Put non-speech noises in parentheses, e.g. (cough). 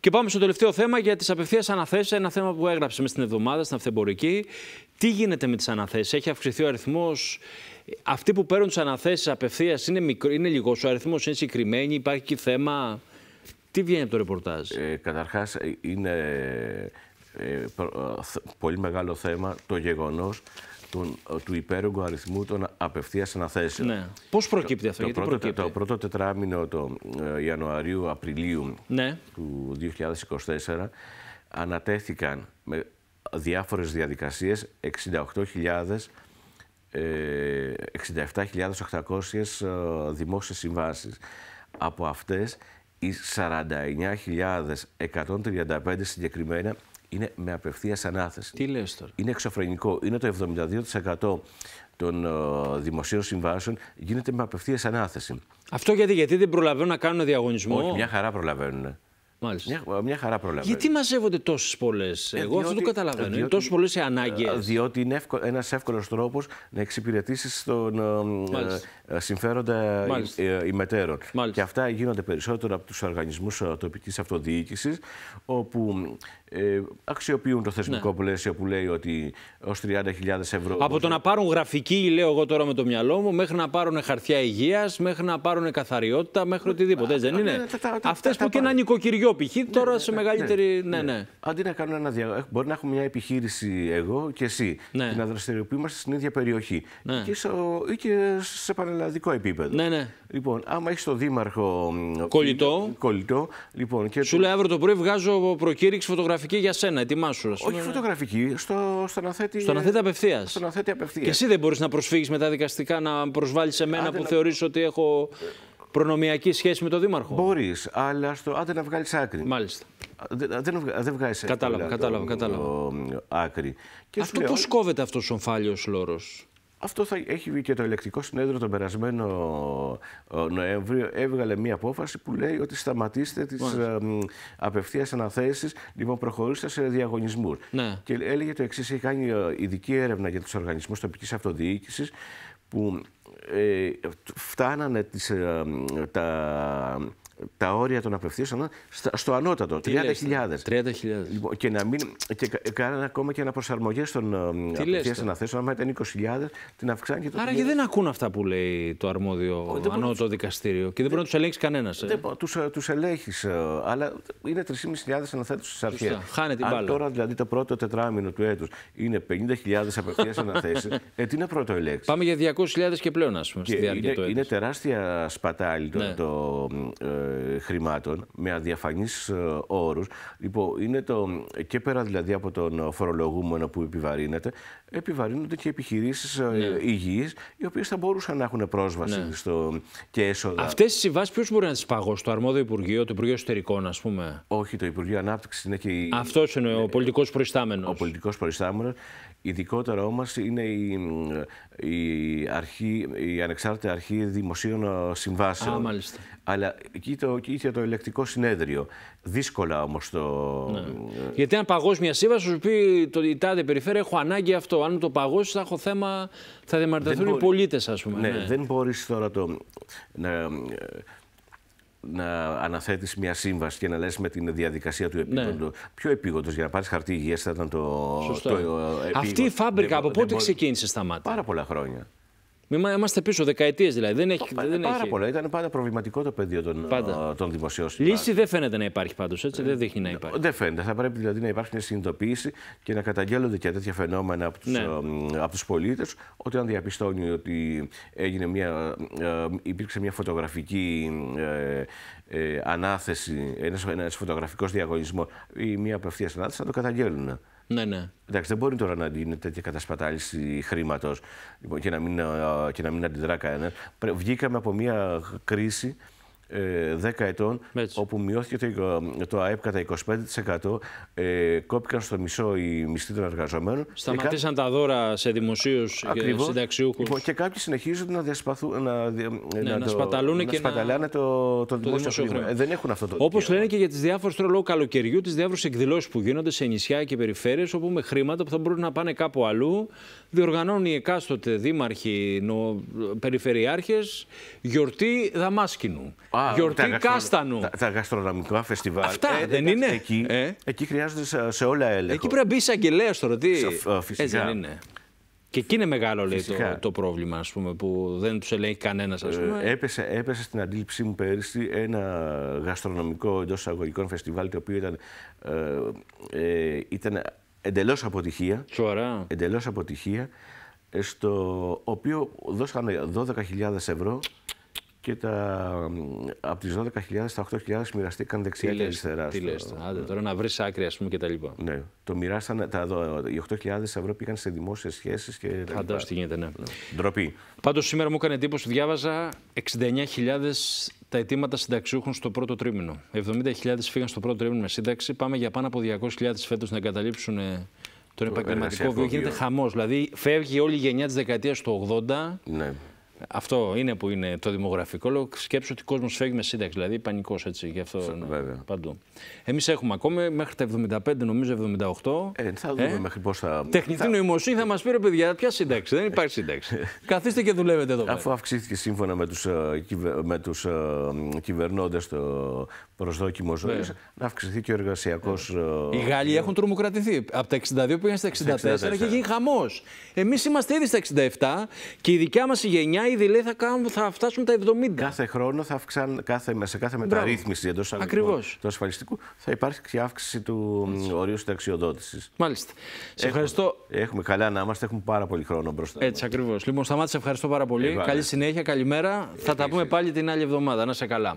Και πάμε στο τελευταίο θέμα για τις απευθείας αναθέσεις. Ένα θέμα που έγραψε μες στην εβδομάδα, στην αυθεμπορική. Τι γίνεται με τις αναθέσεις, έχει αυξηθεί ο αριθμός. Αυτοί που παίρνουν τις αναθέσεις απευθείας είναι, μικρο... είναι λιγό, ο αριθμός είναι συγκεκριμένοι, υπάρχει και θέμα. Τι βγαίνει από το ρεπορτάζ. Ε, Καταρχάς, ε, είναι ε, ε, πολύ μεγάλο θέμα το γεγονός τον, ε, του υπέρογκου αριθμού των απευθείας αναθέσεων. Ναι. Πώς προκύπτει αυτό, το, γιατί πρώτο, προκύπτει. Το πρώτο τετράμινο το ε, Ιανουαρίου-Απριλίου ναι. του 2024 ανατέθηκαν με διάφορες διαδικασίες 68.000 67.800 ε, δημόσιες συμβάσεις. Από αυτές, οι 49.135 συγκεκριμένα είναι με απευθείας ανάθεση. Τι λες τώρα. Είναι εξωφρενικό. Είναι το 72% των ε, δημοσίων συμβάσεων γίνεται με απευθείας ανάθεση. Αυτό γιατί, γιατί δεν προλαβαίνουν να κάνουν διαγωνισμό. Όχι, μια χαρά προλαβαίνουν. Μάλιστα. Μια, ε, χαρά προλαβαίνουν. Γιατί μαζεύονται τόσες πολλές, ε, Εγώ αυτό το καταλαβαίνω. Διότι, είναι τόσες πολλές οι ανάγκες. Διότι είναι ένας εύκολος τρόπος να εξυπηρετήσεις τον συμφέροντα ε, ημετέρων. Και αυτά γίνονται περισσότερο από τους οργανισμούς τοπικής αυτοδιοίκησης, όπου ε, αξιοποιούν το θεσμικό ναι. πλαίσιο που λέει ότι ως 30.000 ευρώ. Από το να πάρουν γραφική, λέω εγώ τώρα με το μυαλό μου, μέχρι να πάρουν χαρτιά υγείας, μέχρι να πάρουν καθαριότητα, μέχρι οτιδήποτε. δεν είναι. Ναι, Αυτέ που και ένα νοικοκυριό π.χ. Ναι, τώρα σε μεγαλύτερη. Ναι, ναι. Αντί να κάνουν ένα διαγωνισμό, μπορεί να έχουμε μια επιχείρηση εγώ και εσύ και να δραστηριοποιούμαστε στην ίδια περιοχή ή και σε πανελλαδικό επίπεδο. Ναι, ναι. Λοιπόν, άμα έχεις το δήμαρχο. Κολλητό. Λοιπόν, Σου λέει αύριο το πρωί βγάζω προκήρυξη φωτογραφία φωτογραφική για σένα, ετοιμάσου. Όχι φωτογραφική, στο, στο να απευθεία. απευθείας. Και εσύ δεν μπορείς να προσφύγεις τα δικαστικά να προσβάλλεις σε μένα που να... ότι έχω προνομιακή σχέση με τον Δήμαρχο. Μπορείς, αλλά στο άντε να βγάλεις άκρη. Μάλιστα. Δεν, δεν, βγάζεις άκρη. Κατάλαβα, κατάλαβα. κατάλαβα. αυτό πώ κόβεται αυτός ο ομφάλιο λόρος. Αυτό θα έχει βγει και το ελεκτικό συνέδριο τον περασμένο ε, Νοέμβριο. Έβγαλε μία απόφαση που λέει ότι σταματήστε τις ε, απευθείας αναθέσεις, λοιπόν προχωρήστε σε διαγωνισμούς. Ναι. Και έλεγε το εξής: Έχει κάνει ε, ειδική έρευνα για τους οργανισμούς τοπικής αυτοδιοίκησης που φτάνανε τις, τα τα όρια των απευθύνσεων στο ανώτατο, 30.000. 30.000. Λοιπόν, και να μην. και κάνανε ακόμα και αναπροσαρμογές των ε, απευθεία αναθέσεων. Άμα ήταν 20.000, την αυξάνει και το. Άρα και δεν ακούν αυτά που λέει το αρμόδιο Ο, ανώτατο δικαστήριο. Και δεν μπορεί να τους ελέγξει κανένας. Ε. Τους ε, ελέγχεις, ε. αλλά είναι 3.500 αναθέτου τη αρχέ. τώρα δηλαδή το πρώτο τετράμινο του έτους είναι 50.000 απευθείας αναθέσεις, ε, τι να πρώτο ελέγξεις. Πάμε για 200.000 και πλέον, ας πούμε, στη διάρκεια του Είναι τεράστια σπατάλη ναι. το χρημάτων με αδιαφανείς ε, όρους Λοιπόν, είναι το, και πέρα δηλαδή από τον φορολογούμενο που επιβαρύνεται, επιβαρύνονται και επιχειρήσεις ε, ναι. οι οποίες θα μπορούσαν να έχουν πρόσβαση ναι. στο και έσοδα. Αυτές τις συμβάσεις ποιος μπορεί να τις παγώσει, το αρμόδιο Υπουργείο, το Υπουργείο Εσωτερικών ας πούμε. Όχι, το Υπουργείο Ανάπτυξης είναι και... είναι ο ναι. πολιτικός προϊστάμενος. Ο πολιτικός προϊστάμενος. Ειδικότερα όμως είναι η, η, αρχή, η ανεξάρτητη αρχή δημοσίων ε, συμβάσεων. Α, Αλλά εκεί το, είχε το ελεκτικό συνέδριο. Δύσκολα όμως το. Ναι. Γιατί αν παγώσει μια σύμβαση, σου πει το η τάδε περιφέρεια, έχω ανάγκη αυτό. Αν το παγώσει, θα έχω θέμα. Θα διαμαρτυρηθούν οι πολίτες, ας πούμε. Ναι, ναι. δεν μπορείς τώρα το. Να, να αναθέτεις μια σύμβαση και να λες με την διαδικασία του επίγοντο. Ναι. Πιο επίγοντος για να πάρεις χαρτί υγείας θα ήταν το. το ε, Αυτή η φάμπρικα από πότε ξεκίνησε στα μάτια. Πάρα πολλά χρόνια. Είμαστε πίσω δεκαετίες δηλαδή. Δεν έχει, δεν πάρα έχει... πολλά. Ήταν πάντα προβληματικό το πεδίο των, ε, των δημοσίων Λύση δεν φαίνεται να υπάρχει πάντως. Έτσι δεν δείχνει να ε, υπάρχει. Δεν φαίνεται. Θα πρέπει δηλαδή να υπάρχει μια συνειδητοποίηση και να καταγγέλλονται και τέτοια φαινόμενα από τους ναι. Ε, πολίτες. Ότι αν διαπιστώνει ότι έγινε μια, υπήρξε μια φωτογραφική ανάθεση, ένας φωτογραφικός διαγωνισμός ή μια απευθείας ανάθεση, να το καταγγέλνουν. Ναι, ναι. Εντάξει, δεν μπορεί τώρα να γίνει τέτοια κατασπατάληση χρήματος λοιπόν, και, να μην, ε, και να μην αντιδρά κανένας. Βγήκαμε από μια κρίση 10 ε, ετών, όπου μειώθηκε το, ε, ΑΕΠ κατά 25%, ε, κόπηκαν στο μισό οι μισθοί των εργαζομένων. Σταματήσαν τα δώρα σε δημοσίους και συνταξιούχους. Λοιπόν, και κάποιοι συνεχίζουν να, διασπαθούν, να, ε, ναι, να, να σπαταλούν και να σπαταλάνε το, το δημόσιο χρήμα. δεν έχουν αυτό το Όπως λένε και για τις διάφορες τώρα λόγω καλοκαιριού, τις διάφορες εκδηλώσεις που γίνονται σε νησιά και περιφέρειες, όπου με χρήματα που θα μπορούν να πάνε κάπου αλλού, διοργανώνουν οι εκάστοτε δήμαρχοι, νο, περιφερειάρχες γιορτή δαμάσκινου. Α, Γιορτή τα Κάστανου. Τα, τα, γαστρονομικά φεστιβάλ. Αυτά ε, δεν είναι. Εκεί, ε. εκεί χρειάζονται σε, όλα έλεγχο. Εκεί πρέπει να μπει εισαγγελέα τώρα. ρωτή. Φυσικά. δεν είναι. Και εκεί είναι μεγάλο λέει, το, το, πρόβλημα ας πούμε, που δεν τους ελέγχει κανένας. Ε, έπεσε, έπεσε στην αντίληψή μου πέρυσι ένα γαστρονομικό εντός εισαγωγικών φεστιβάλ το οποίο ήταν, ε, ε ήταν εντελώς αποτυχία. Σωρά. Εντελώς αποτυχία. Στο οποίο δώσανε 12.000 ευρώ και τα, από τις 12.000 στα 8.000 μοιραστήκαν δεξιά και αριστερά. Τι λες, στο... άντε, ναι. τώρα να βρεις άκρη ας πούμε και τα λοιπά. Ναι, το μοιράσαν, τα, οι 8.000 ευρώ πήγαν σε δημόσιες σχέσεις και τα λοιπά. τι γίνεται, ναι. ναι. Ντροπή. Πάντως σήμερα μου έκανε εντύπωση, διάβαζα 69.000 τα αιτήματα συνταξιούχων στο πρώτο τρίμηνο. 70.000 φύγαν στο πρώτο τρίμηνο με σύνταξη. Πάμε για πάνω από 200.000 φέτος να εγκαταλείψουν ε, τον επαγγελματικό βίο. Γίνεται χαμός. Δηλαδή, φεύγει όλη η γενιά της δεκαετίας του 80. Ναι. Αυτό είναι που είναι το δημογραφικό λόγο. Σκέψω ότι ο κόσμος φεύγει με σύνταξη, δηλαδή πανικός έτσι. Γι' αυτό παντού. Εμείς έχουμε ακόμα μέχρι τα 75, νομίζω 78. Ε, θα δούμε ε? μέχρι πώς Τεχνητή θα... νοημοσύνη θα μας πει ρε παιδιά, ποια σύνταξη. Δεν υπάρχει σύνταξη. (laughs) Καθίστε και δουλεύετε εδώ Αφού αυξήθηκε σύμφωνα με τους ε, με τους, ε, κυβερνώντες το προσδόκιμο ζωής, ναι. να αυξηθεί και ο εργασιακός. Ναι. Οι Γάλλοι έχουν τρομοκρατηθεί. Από τα 62 πήγαν στα 64, και γίνει χαμός. Εμείς είμαστε ήδη στα 67 και η δικιά μας γενιά οι ήδη θα, κάνουν, θα φτάσουν τα 70. Κάθε χρόνο θα αυξάνουν κάθε, σε κάθε μεταρρύθμιση εντός του ασφαλιστικού θα υπάρχει και αύξηση του ορίου συνταξιοδότησης. Μάλιστα. Σε Έχουμε καλά να είμαστε, έχουμε πάρα πολύ χρόνο μπροστά. Έτσι ακριβώς. Λοιπόν, σταμάτησε, ευχαριστώ πάρα πολύ. Ε, καλή συνέχεια, καλημέρα. θα τα πούμε πάλι την άλλη εβδομάδα. Να σε καλά.